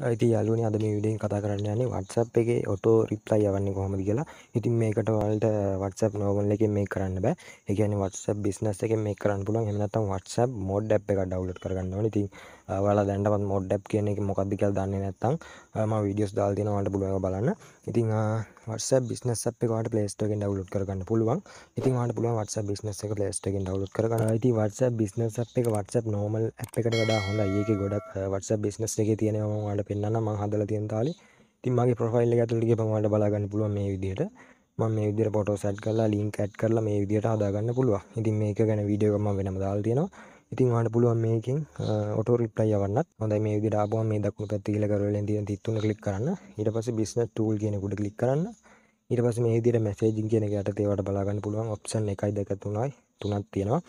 ඉති යාලුවනි අද මේ විඩියෙන් කතා කරන්න යන්නේ WhatsApp එකේ ඔටෝ රිප්ලයි යවන්නේ කොහොමද කියලා. ඉතින් මේකට ඔයාලට WhatsApp normal එකෙන් මේක කරන්න බෑ. ඒ කියන්නේ WhatsApp business එකෙන් මේක කරන්න පුළුවන්. එහෙම නැත්නම් WhatsApp mod app එක download කරගන්න ඕනේ. ඉතින් ඔයාලා දැනටමත් mod app කියන්නේ මොකක්ද කියලා දන්නේ නැත්නම් මම videos දාලා දෙනවා ඔයාලට පුළුවන් ඒක බලන්න. ඉතින් WhatsApp business app එක ඔයාලට Play Store එකෙන් download කරගන්න පුළුවන්. ඉතින් ඔයාලට පුළුවන් WhatsApp business එක Play Store එකෙන් download කරගන්න. ඉතින් WhatsApp business app එක WhatsApp normal app එකට වඩා හොඳයි. ඒකේ ගොඩක් WhatsApp business එකේ තියෙනවා මම ඔයාලට පෙන්නන්න මම හදලා තියෙන තාලේ. ඉතින් මගේ profile එක ඇතුළට ගිහම ඔයාලට බලා ගන්න පුළුවන් මේ විදිහට. මම මේ විදිහට photos add කරලා link add කරලා මේ විදිහට හදා ගන්න පුළුවන්. ඉතින් මේක ගැන video එකක් මම වෙනම දාලා තියෙනවා. ඉතින් වාට පුළුවන් මේකින් ඔට රිප්ලයි යවන්න හොඳයි මේ විදිහට ආපුවම මේ දකුණු පැත්ත කියලා කරවලෙන් තියෙන 33 ක්ලික් කරන්න ඊට පස්සේ බිස්නස් ටූල් කියන එකට ක්ලික් කරන්න ඊට පස්සේ මේ විදිහට මැසේජින් කියන එක යටතේ වාට බලා ගන්න පුළුවන් ඔප්ෂන් 1 2 3යි තුනක් තියෙනවා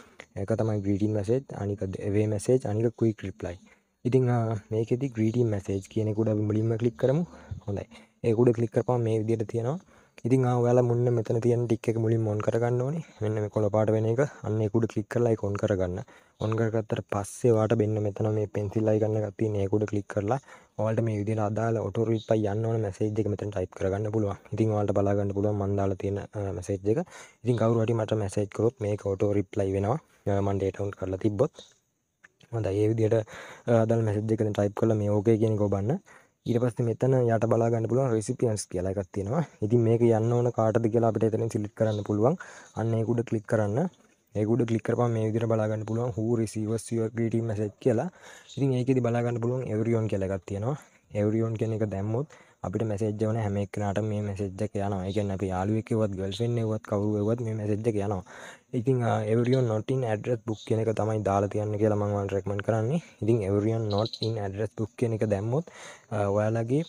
ඒක තමයි ග්‍රීටින් මැසේජ් අනික වේ මැසේජ් අනික කුයික් රිප්ලයි ඉතින් මේකෙදි ග්‍රීටින් මැසේජ් කියනෙකුඩ බිලිම කලික් කරමු හොඳයි ඒකුඩ කලික් කරපා මේ විදියට තියෙනවා ඉතින් ඔයාලා මුන්න මෙතන තියෙන ටික් එක මුලින් ඔන් කරගන්න ඕනේ. මෙන්න මේ කොළ පාට වෙන එක අන්න ඒ කුඩ ක්ලික් කරලා ඒක ඔන් කරගන්න. ඔන් කරගත්තට පස්සේ ඔයාලට මෙන්න මෙතන මේ පෙන්සිල් අයිකන් එකක් තියෙන ඒ කුඩ ක්ලික් කරලා ඔයාලට මේ විදිහට අදාළ ඔටෝ රිප්ලයි යන්න ඕන මැසේජ් එක මෙතන ටයිප් කරගන්න පුළුවන්. ඉතින් ඔයාලට බලා ගන්න පුළුවන් මම දාලා තියෙන මැසේජ් එක. ඉතින් කවුරු හරි මට මැසේජ් කරොත් මේක ඔටෝ රිප්ලයි වෙනවා. මම ඩේටා උන් කරලා තිබ්බොත්. හොඳයි ඒ විදිහට අදාළ මැසේජ් එක ටයිප් කරලා මේ ඕකේ කියන එක ඔබන්න. ඊට පස්සේ මෙතන යට බලා ගන්න පුළුවන් recipients කියලා එකක් තියෙනවා. ඉතින් මේක යන්න ඕන කාටද කියලා අපිට එතනින් සිලෙක්ට් කරන්න පුළුවන්. අන්න ඒක උඩ ක්ලික් කරන්න. ඒක උඩ ක්ලික් කරපුවම මේ විදිහට බලා ගන්න පුළුවන් who receives your greeting message කියලා. ඉතින් ඒකෙදි බලා ගන්න පුළුවන් everyone කියලා එකක් තියෙනවා. everyone කියන එක දැම්මොත් අපිට මැසේජ් වන හැම එක්කනට මේ මැසෙජ්ජ කියනවා එකන්න අපි යාලුවෙක්කවත් ගල්ෆෙන්න්නවත් කවරුවත් මේ මැසෙජ්ජ කියනවා ඉතින් එවරියෝ නොටින් ඇඩරස් බුක් කියන එක තමයි දාලා තියන්න කියලා මංවල් රෙක්මන් කරන්නේ ඉතින් everyone not in address book කියන එක දැම්මොත් ඔයාලගේ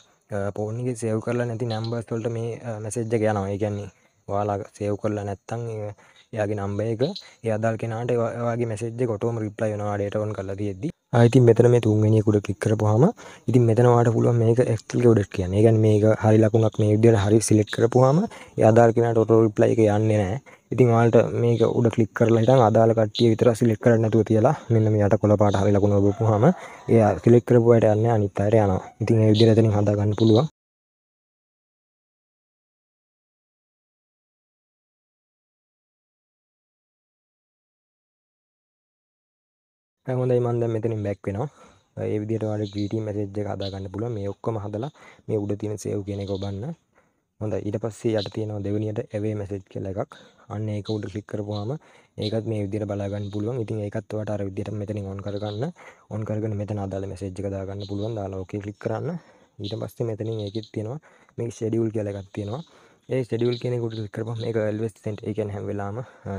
පෝර්ණික සෙව් කරලා නැති නම්බර්ස් වලට මේ මැසේජ්ජ යනවා ඒ කියන්නේ ඔයාලා සෙව් කරලා නැත්තම් එයාගේ නම්බර් එක එයා දාල් කෙනාට එයාගේ මැසේජ් එක ඔටෝම රිප්ලයි වෙනවා ඩේටා ඔන් කරලා තියෙද්දි ඉතින් මෙතන මේ තුන්වෙනි එකට ක්ලික් කරපුවාම ඉතින් මෙතන වාට පුළුවන් මේක excel කෝඩට් කියන්නේ. ඒ කියන්නේ මේක හරි ලකුණක් මේ විදිහට හරි සිලෙක්ට් කරපුවාම ඒ ආදාර කෙනාට auto reply එක යන්නේ නැහැ. ඉතින් ඔයාලට මේක උඩ ක්ලික් කරලා හිටන් ආදාල කට්ටිය විතර සිලෙක්ට් කරන්න නැතුව තියලා මෙන්න මේ යට කොළ පාට හරි ලකුණ ඔබපුවාම ඒ සිලෙක්ට් කරපුවාට යන්නේ අනිත් අයට යනවා. ඉතින් ඒ විදිහට එතනින් හදා ගන්න පුළුවන්. හොඳයි මන්ද මෙතනින් බැක් වෙනවා ඒ විදිහට ඔයාලට GT message එක හදා ගන්න පුළුවන් මේ ඔක්කොම හදලා මේ උඩ තියෙන save කියන එක ඔබන්න හොඳයි ඊට පස්සේ යට තියෙනවා දෙවෙනියට away message කියලා එකක් අන්න ඒක උඩ ක්ලික් කරපුවාම ඒකත් මේ විදිහට බලා ගන්න පුළුවන් ඉතින් ඒකත් ඔයාලට අර විදිහට මෙතනින් on කරගන්න on කරගෙන මෙතන අදාළ message එක දා ගන්න පුළුවන් දාලා okay ක්ලික් කරන්න ඊට පස්සේ මෙතනින් ඒකෙත් තියෙනවා මේ schedule කියලා එකක් තියෙනවා ඒ ෙඩියල් කෙනෙකුට කරපම එක එල්වෙස් සෙන්ට් එකන් හැම් වෙලාම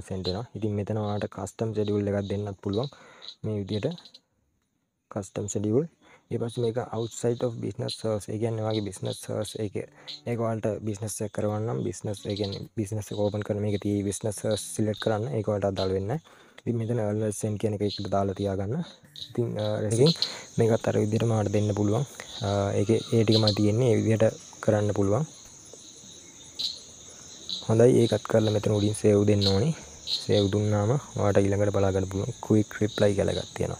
සෙන්ටෙන ඉතින් මෙතනවාට කස්ටම් සෙඩියුල් එකක් දෙන්නත් පුළුවන් මේ විදියට කස්ටම් සෙඩියුල් ඒපස් මේක අවසයිට of බිස්නස් සර්ස් එකගන්න වගේ බිස්නස් සර්ස් එක ඒකවන්ට බිස්නස් කරවන්නම් බිස්නස් එකෙන් බිස්නස් කෝපන් කරන එක තිය විස්නස් සිලෙට් කරන්න ඒකවට අදල් වෙන්න ඉතින් මෙතන එල්වෙස්ෙන් කියන එක එකට දාලා තියාගන්න ඉතින් රැකින් මේකත් අර විදිට මාට දෙන්න පුළුවන් ඒ ඒටිකම තියෙන්නේ විදියට කරන්න පුළුවන් හොඳයි ඒකත් කරලා මෙතන උඩින් සේව් දෙන්න ඕනේ සේව් දුන්නාම ඔයාලට ඊළඟට බලා ගන්න පුළුවන් quick reply කියලා එකක් තියෙනවා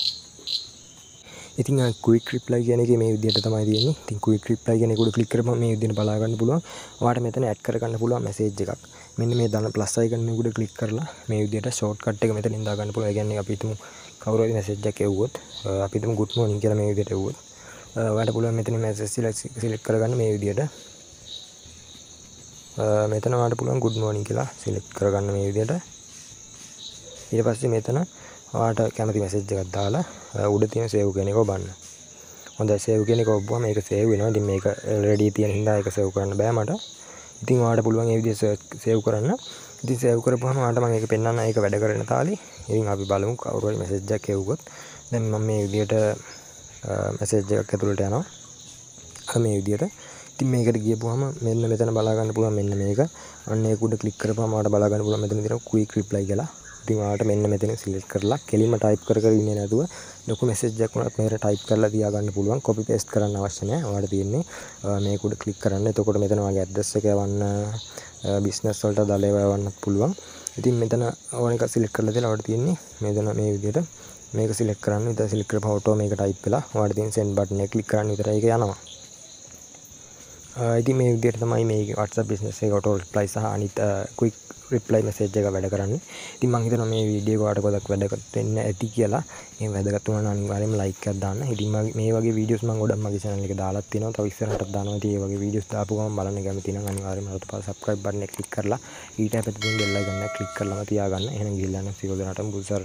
ඉතින් quick reply කියන එකේ මේ විදිහට තමයි තියෙන්නේ. ඉතින් quick reply කියන එක උඩ ක්ලික් කරපම මේ විදිහට බලා ගන්න පුළුවන්. ඔයාලට මෙතන add කරගන්න පුළුවන් message එකක්. මෙන්න මේ දන plus icon එක උඩ ක්ලික් කරලා මේ විදිහට shortcut එක මෙතනින් දා ගන්න පුළුවන්. ඒ කියන්නේ අපි හිතමු කවුරු හරි message එකක් එව්වොත් අපි හිතමු good morning කියලා මේ විදිහට එව්වොත් ඔයාලට පුළුවන් මෙතන message select කරගන්න මේ විදිහට මෙතන වාට පුළුවන් good morning කියලා select කරගන්න මේ විදිහට ඊට පස්සේ මෙතන වාට කැමති message එකක් දාලා උඩ තියෙන save කියන එක ඔබන්න. හොඳයි save කියන එක ඔබුවම මේක save වෙනවා. ඉතින් මේක already තියෙන හින්දා ඒක save කරන්න බෑ මට. ඉතින් වාට පුළුවන් මේ විදිහට save කරන්න. ඉතින් save කරපුවාම වාට මම ඒක පෙන්වන්න ඒක වැඩ කරන තාලේ. ඉතින් අපි බලමු කවුරු හරි message එකක් එවුවොත්. දැන් මම මේ විදිහට message එකක් ඇතුළට යනවා. මේ විදිහට ඉතින් මේකට ගියපුවාම මෙන්න මෙතන බලා ගන්න පුළුවන් මෙන්න මේක. අන්න ඒක උඩ ක්ලික් කරපුවාම ඔයාලට බලා ගන්න පුළුවන් මෙතන තියෙන quick reply කියලා. ඉතින් ඔයාලට මෙන්න මෙතන සිලෙක්ට් කරලා කෙලින්ම ටයිප් කර කර ඉන්නේ නැතුව ලොකු මැසේජ් එකක් වුණත් මේකට ටයිප් කරලා තියා ගන්න පුළුවන්. copy paste කරන්න අවශ්‍ය නැහැ. ඔයාලට තියෙන්නේ මේක උඩ ක්ලික් කරන්න. එතකොට මෙතන ඔයාගේ address එක යවන්න business වලට දලේ යවන්නත් පුළුවන්. ඉතින් මෙතන ඕන එකක් සිලෙක්ට් කරලා දාලා ඔයාලට තියෙන්නේ මෙතන මේ විදිහට මේක සිලෙක්ට් කරන්න. ඉතින් සිලෙක්ට් කරපුවා ඔටෝ මේක ටයිප් වෙලා ඔයාලට තියෙන send button එක ක්ලික් කරන්න විතරයි ඒක යනවා. Uh, ඉති මේ විදියට තමයි මේ WhatsApp business එකට රිප්ලයි සහ අනිත් uh, quick reply message එක වැඩ කරන්නේ. ඉතින් මම හිතනවා මේ වීඩියෝ එක ඔයාලට ගොඩක් වැදගත් වෙන්න ඇති කියලා. මේ වැදගත් වුණා නම් අනිවාර්යයෙන්ම like එකක් දාන්න. ඉතින් මේ වගේ videos මම ගොඩක් මගේ channel එකේ දාලා තිනවා. තව ඉස්සරහටත් දානවා. ඉතින් මේ වගේ videos දාපු ගමන් බලන්න කැමති නම් අනිවාර්යයෙන්ම අරත පාස subscribe button එක click කරලා ඊට පැත්තේ තියෙන bell icon එක click කරලාම තියාගන්න. එහෙනම් ගිහිල්ලා නම් සියලු දෙනාටම බුදුසර